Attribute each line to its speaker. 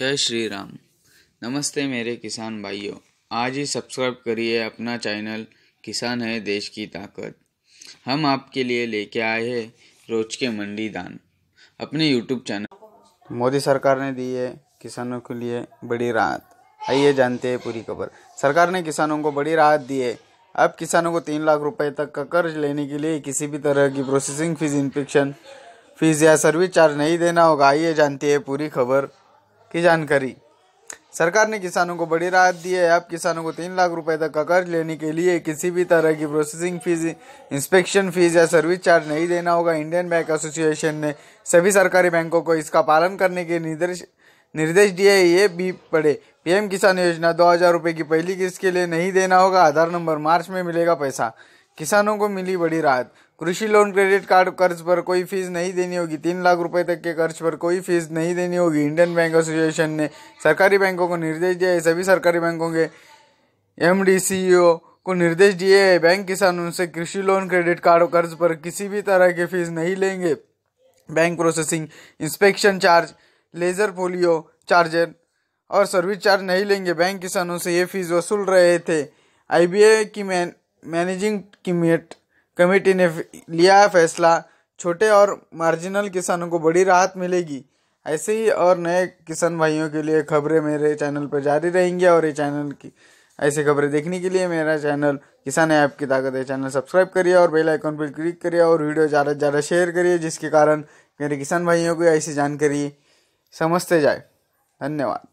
Speaker 1: जय श्री राम नमस्ते मेरे किसान भाइयों आज ही सब्सक्राइब करिए अपना चैनल किसान है देश की ताकत हम आपके लिए लेके आए हैं रोज के मंडी दान अपने यूट्यूब चैनल मोदी सरकार ने दी है किसानों के लिए बड़ी राहत आइए जानते हैं पूरी खबर
Speaker 2: सरकार ने किसानों को बड़ी राहत दी है अब किसानों को तीन लाख रुपए तक का कर्ज लेने के लिए किसी भी तरह की प्रोसेसिंग फीस इंफेक्शन फीस या सर्विस चार्ज नहीं देना होगा आइए जानते हैं पूरी खबर की जानकारी सरकार ने किसानों को बड़ी राहत दी है अब किसानों को तीन लाख रुपए तक का कर्ज लेने के लिए किसी भी तरह की प्रोसेसिंग फीस इंस्पेक्शन फीस या सर्विस चार्ज नहीं देना होगा इंडियन बैंक एसोसिएशन ने सभी सरकारी बैंकों को इसका पालन करने के निर्देश निर्देश दिए ये भी पड़े पीएम किसान योजना दो हज़ार रुपये की पहली किस्त के लिए नहीं देना होगा आधार नंबर मार्च में मिलेगा पैसा किसानों को मिली बड़ी राहत कृषि लोन क्रेडिट कार्ड कर्ज पर कोई फीस नहीं देनी होगी तीन लाख रुपए तक के कर्ज पर कोई फीस नहीं देनी होगी इंडियन बैंक एसोसिएशन ने सरकारी बैंकों को निर्देश दिया है सभी सरकारी बैंकों के एम को निर्देश दिए है बैंक किसानों से कृषि लोन क्रेडिट कार्ड कर्ज पर किसी भी तरह की फीस नहीं लेंगे bank processing inspection charge ledger folio charges और सर्विस चार्ज नहीं लेंगे बैंक किसानों से ये फीस वसूल रहे थे आई की मैन मैनेजिंग कमेटी ने लिया है फैसला छोटे और मार्जिनल किसानों को बड़ी राहत मिलेगी ऐसे ही और नए किसान भाइयों के लिए खबरें मेरे चैनल पर जारी रहेंगी और ये चैनल की ऐसी खबरें देखने के लिए मेरा चैनल किसान ऐप की ताकत है चैनल सब्सक्राइब करिए और बेल आइकन पर क्लिक करिए और वीडियो ज़्यादा से ज़्यादा शेयर करिए जिसके कारण मेरे किसान भाइयों को ऐसी जानकारी समझते जाए धन्यवाद